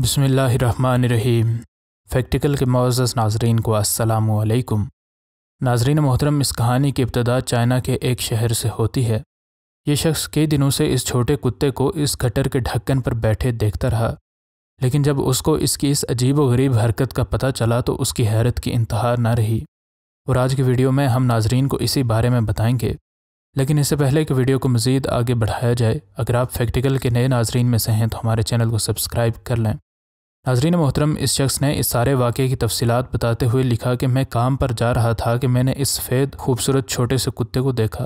बसमीम फैक्टिकल के मोज़ नाजरीन को असलकुम नाजरीन मोहतरम इस कहानी की इब्तदा चाइना के एक शहर से होती है ये शख्स कई दिनों से इस छोटे कुत्ते को इस गटर के ढक्कन पर बैठे देखता रहा लेकिन जब उसको इसकी इस अजीब व गरीब हरकत का पता चला तो उसकी हैरत की इंतहा ना रही और आज की वीडियो में हम नाजरीन को इसी बारे में बताएँगे लेकिन इससे पहले कि वीडियो को मज़ीद आगे बढ़ाया जाए अगर आप फैक्टिकल के नए नाजरीन में से हैं तो हमारे चैनल को सब्सक्राइब कर लें नाजरीन मोहतरम इस शख्स ने इस सारे वाक़े की तफसीत बताते हुए लिखा कि मैं काम पर जा रहा था कि मैंने इस सफ़ेद खूबसूरत छोटे से कुत्ते को देखा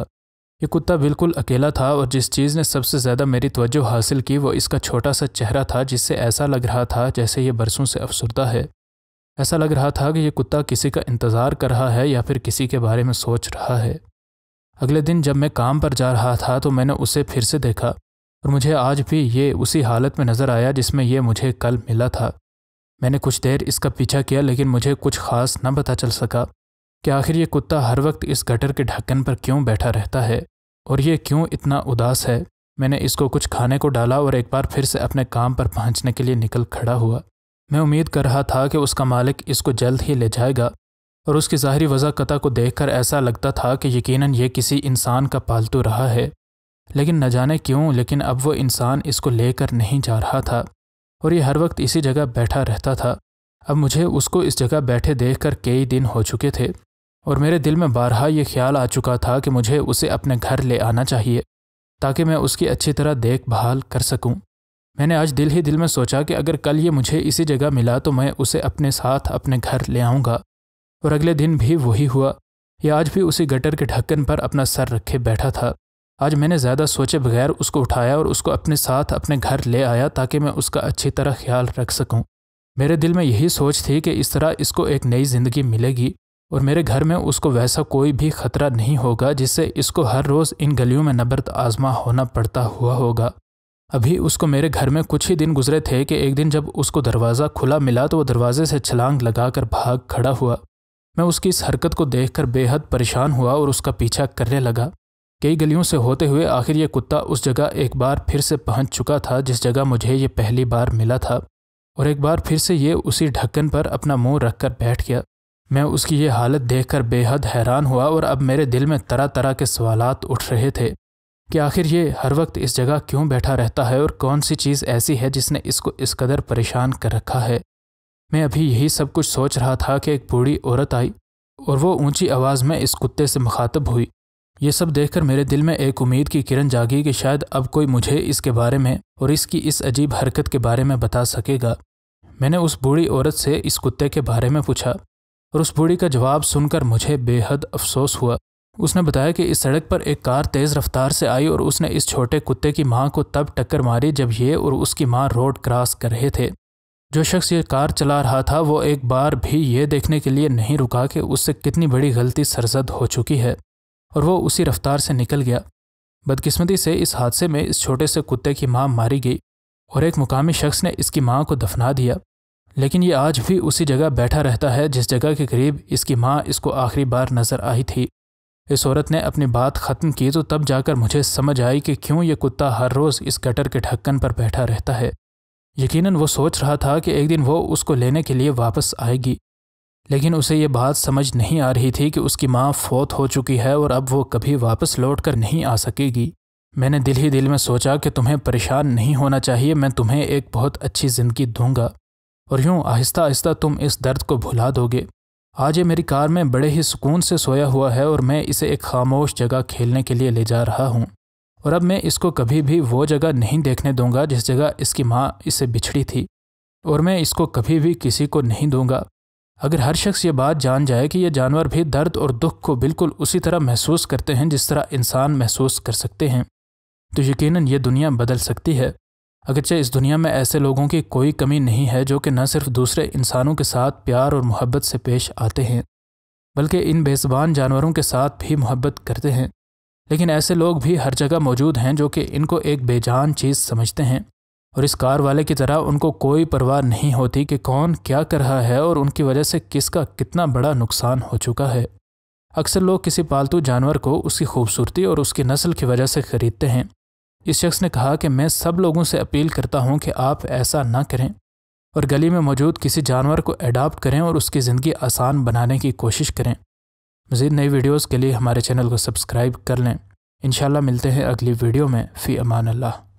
ये कुत्ता बिल्कुल अकेला था और जिस चीज़ ने सबसे ज़्यादा मेरी तवज्जो हासिल की वो इसका छोटा सा चेहरा था जिससे ऐसा लग रहा था जैसे ये बरसों से अफसरदा है ऐसा लग रहा था कि यह कुत्ता किसी का इंतज़ार कर रहा है या फिर किसी के बारे में सोच रहा है अगले दिन जब मैं काम पर जा रहा था तो मैंने उसे फिर से देखा और मुझे आज भी ये उसी हालत में नज़र आया जिसमें यह मुझे कल मिला था मैंने कुछ देर इसका पीछा किया लेकिन मुझे कुछ खास न पता चल सका कि आखिर ये कुत्ता हर वक्त इस गटर के ढक्कन पर क्यों बैठा रहता है और ये क्यों इतना उदास है मैंने इसको कुछ खाने को डाला और एक बार फिर से अपने काम पर पहुंचने के लिए निकल खड़ा हुआ मैं उम्मीद कर रहा था कि उसका मालिक इसको जल्द ही ले जाएगा और उसकी ज़ाहरी वजाकता को देखकर ऐसा लगता था कि यकीनन ये किसी इंसान का पालतू रहा है लेकिन न जाने क्यों लेकिन अब वो इंसान इसको लेकर नहीं जा रहा था और ये हर वक्त इसी जगह बैठा रहता था अब मुझे उसको इस जगह बैठे देख कर कई दिन हो चुके थे और मेरे दिल में बारहा ये ख्याल आ चुका था कि मुझे उसे अपने घर ले आना चाहिए ताकि मैं उसकी अच्छी तरह देखभाल कर सकूं। मैंने आज दिल ही दिल में सोचा कि अगर कल ये मुझे इसी जगह मिला तो मैं उसे अपने साथ अपने घर ले आऊँगा और अगले दिन भी वही हुआ यह आज भी उसी गटर के ढक्कन पर अपना सर रखे बैठा था आज मैंने ज़्यादा सोचे बगैर उसको उठाया और उसको अपने साथ अपने घर ले आया ताकि मैं उसका अच्छी तरह ख्याल रख सकूं। मेरे दिल में यही सोच थी कि इस तरह इसको एक नई ज़िंदगी मिलेगी और मेरे घर में उसको वैसा कोई भी ख़तरा नहीं होगा जिससे इसको हर रोज़ इन गलियों में नबरत आजमा होना पड़ता हुआ होगा अभी उसको मेरे घर में कुछ ही दिन गुजरे थे कि एक दिन जब उसको दरवाज़ा खुला मिला तो वो दरवाजे से छलांग लगाकर भाग खड़ा हुआ मैं उसकी इस हरकत को देखकर बेहद परेशान हुआ और उसका पीछा करने लगा कई गलियों से होते हुए आखिर यह कुत्ता उस जगह एक बार फिर से पहुंच चुका था जिस जगह मुझे ये पहली बार मिला था और एक बार फिर से ये उसी ढक्कन पर अपना मुंह रखकर बैठ गया मैं उसकी ये हालत देखकर बेहद हैरान हुआ और अब मेरे दिल में तरह तरह के सवालात उठ रहे थे कि आखिर ये हर वक्त इस जगह क्यों बैठा रहता है और कौन सी चीज़ ऐसी है जिसने इसको इस कदर परेशान कर रखा है मैं अभी यही सब कुछ सोच रहा था कि एक बूढ़ी औरत आई और वो ऊंची आवाज़ में इस कुत्ते से मुखातब हुई ये सब देखकर मेरे दिल में एक उम्मीद की किरण जागी कि शायद अब कोई मुझे इसके बारे में और इसकी इस अजीब हरकत के बारे में बता सकेगा मैंने उस बूढ़ी औरत से इस कुत्ते के बारे में पूछा और उस बूढ़ी का जवाब सुनकर मुझे बेहद अफसोस हुआ उसने बताया कि इस सड़क पर एक कार तेज़ रफ्तार से आई और उसने इस छोटे कुत्ते की माँ को तब टक्कर मारी जब ये और उसकी माँ रोड क्रॉस कर रहे थे जो शख्स ये कार चला रहा था वो एक बार भी ये देखने के लिए नहीं रुका कि उससे कितनी बड़ी गलती सरजद हो चुकी है और वो उसी रफ्तार से निकल गया बदकिस्मती से इस हादसे में इस छोटे से कुत्ते की माँ मारी गई और एक मुकामी शख्स ने इसकी माँ को दफना दिया लेकिन ये आज भी उसी जगह बैठा रहता है जिस जगह के करीब इसकी माँ इसको आखिरी बार नजर आई थी इस औरत ने अपनी बात ख़त्म की तो तब जाकर मुझे समझ आई कि क्यों ये कुत्ता हर रोज़ इस गटर के ढक्कन पर बैठा रहता है यकीनन वो सोच रहा था कि एक दिन वो उसको लेने के लिए वापस आएगी लेकिन उसे ये बात समझ नहीं आ रही थी कि उसकी माँ फौत हो चुकी है और अब वो कभी वापस लौट कर नहीं आ सकेगी मैंने दिल ही दिल में सोचा कि तुम्हें परेशान नहीं होना चाहिए मैं तुम्हें एक बहुत अच्छी ज़िंदगी दूंगा और यूँ आहिस्ता आहिस्ता तुम इस दर्द को भुला दोगे आज ये मेरी कार में बड़े ही सुकून से सोया हुआ है और मैं इसे एक खामोश जगह खेलने के लिए ले जा रहा हूँ और अब मैं इसको कभी भी वो जगह नहीं देखने दूंगा जिस जगह इसकी माँ इससे बिछड़ी थी और मैं इसको कभी भी किसी को नहीं दूंगा अगर हर शख्स ये बात जान जाए कि ये जानवर भी दर्द और दुख को बिल्कुल उसी तरह महसूस करते हैं जिस तरह इंसान महसूस कर सकते हैं तो यक़ीन ये दुनिया बदल सकती है अगरचे इस दुनिया में ऐसे लोगों की कोई कमी नहीं है जो कि न सिर्फ दूसरे इंसानों के साथ प्यार और मोहब्बत से पेश आते हैं बल्कि इन बेज़बान जानवरों के साथ भी मोहब्बत करते हैं लेकिन ऐसे लोग भी हर जगह मौजूद हैं जो कि इनको एक बेजान चीज़ समझते हैं और इस कार वाले की तरह उनको कोई परवाह नहीं होती कि कौन क्या कर रहा है और उनकी वजह से किसका कितना बड़ा नुकसान हो चुका है अक्सर लोग किसी पालतू जानवर को उसकी खूबसूरती और उसकी नस्ल की वजह से खरीदते हैं इस शख्स ने कहा कि मैं सब लोगों से अपील करता हूं कि आप ऐसा ना करें और गली में मौजूद किसी जानवर को अडाप्ट करें और उसकी ज़िंदगी आसान बनाने की कोशिश करें मज़ीद नई वीडियोज़ के लिए हमारे चैनल को सब्सक्राइब कर लें इनशाला मिलते हैं अगली वीडियो में फ़ी अमान अल्लाह